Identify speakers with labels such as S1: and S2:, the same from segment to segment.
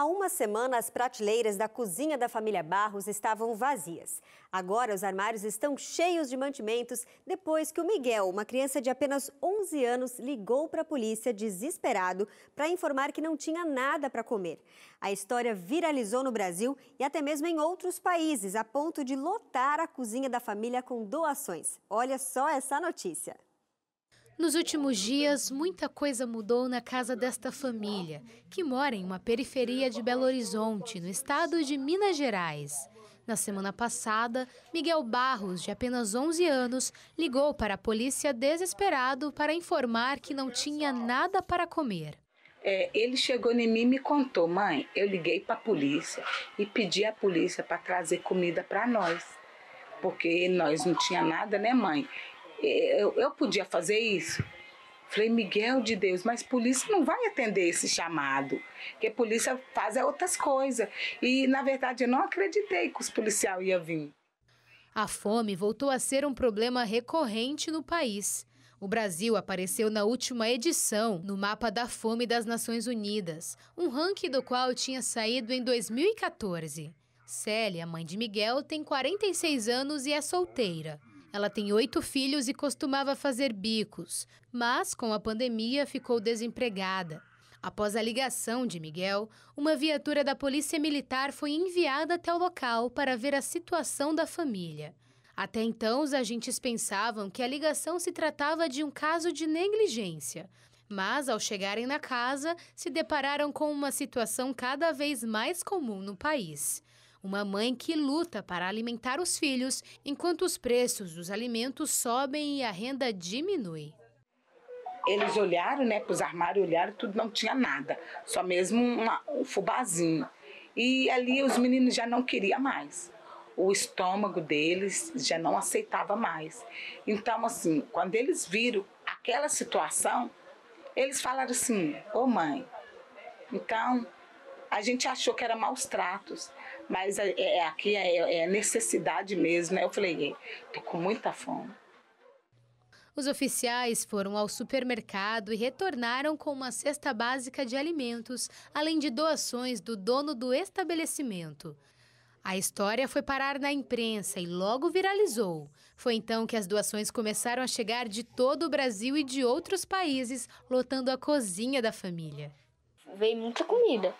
S1: Há uma semana, as prateleiras da cozinha da família Barros estavam vazias. Agora, os armários estão cheios de mantimentos depois que o Miguel, uma criança de apenas 11 anos, ligou para a polícia desesperado para informar que não tinha nada para comer. A história viralizou no Brasil e até mesmo em outros países, a ponto de lotar a cozinha da família com doações. Olha só essa notícia. Nos
S2: últimos dias, muita coisa mudou na casa desta família, que mora em uma periferia de Belo Horizonte, no estado de Minas Gerais. Na semana passada, Miguel Barros, de apenas 11 anos, ligou para a polícia desesperado para informar que não tinha nada para comer.
S3: É, ele chegou em mim e me contou: mãe, eu liguei para a polícia e pedi à polícia para trazer comida para nós, porque nós não tinha nada, né, mãe? eu, eu podia fazer isso? Falei, Miguel de Deus, mas polícia não vai atender esse chamado, porque polícia faz outras coisas. E, na verdade, eu não acreditei que os policiais iam vir.
S2: A fome voltou a ser um problema recorrente no país. O Brasil apareceu na última edição no mapa da fome das Nações Unidas, um ranking do qual tinha saído em 2014. Célia, mãe de Miguel, tem 46 anos e é solteira. Ela tem oito filhos e costumava fazer bicos, mas com a pandemia ficou desempregada. Após a ligação de Miguel, uma viatura da Polícia Militar foi enviada até o local para ver a situação da família. Até então, os agentes pensavam que a ligação se tratava de um caso de negligência. Mas, ao chegarem na casa, se depararam com uma situação cada vez mais comum no país. Uma mãe que luta para alimentar os filhos enquanto os preços dos alimentos sobem e a renda diminui.
S3: Eles olharam, né, para os armários, olharam, tudo não tinha nada, só mesmo uma, um fubazinho. E ali os meninos já não queriam mais. O estômago deles já não aceitava mais. Então, assim, quando eles viram aquela situação, eles falaram assim: Ô oh, mãe, então a gente achou que era maus tratos, mas é, é, é aqui é, é, é, necessidade mesmo. né? Eu falei, tô com muita fome.
S2: Os oficiais foram ao supermercado e retornaram com uma cesta básica de alimentos, além de doações do dono do estabelecimento. A história foi parar na imprensa e logo viralizou. Foi então que as doações começaram a chegar de todo o Brasil e de outros países, lotando a cozinha da família.
S1: Veio muita comida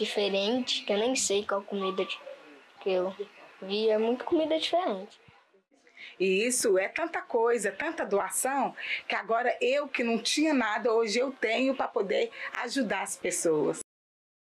S1: diferente, que eu nem sei qual comida que eu vi, é
S3: muita comida diferente. E isso é tanta coisa, é tanta doação, que agora eu que não tinha nada, hoje eu tenho para poder ajudar as pessoas.